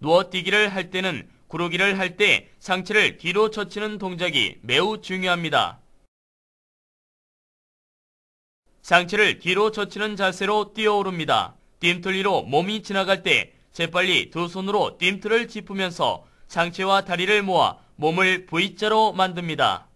누워뛰기를 할 때는 구르기를 할 때 상체를 뒤로 젖히는 동작이 매우 중요합니다. 상체를 뒤로 젖히는 자세로 뛰어오릅니다. 뜀틀리로 몸이 지나갈 때 재빨리 두 손으로 뜀틀을 짚으면서 상체와 다리를 모아 몸을 V자로 만듭니다.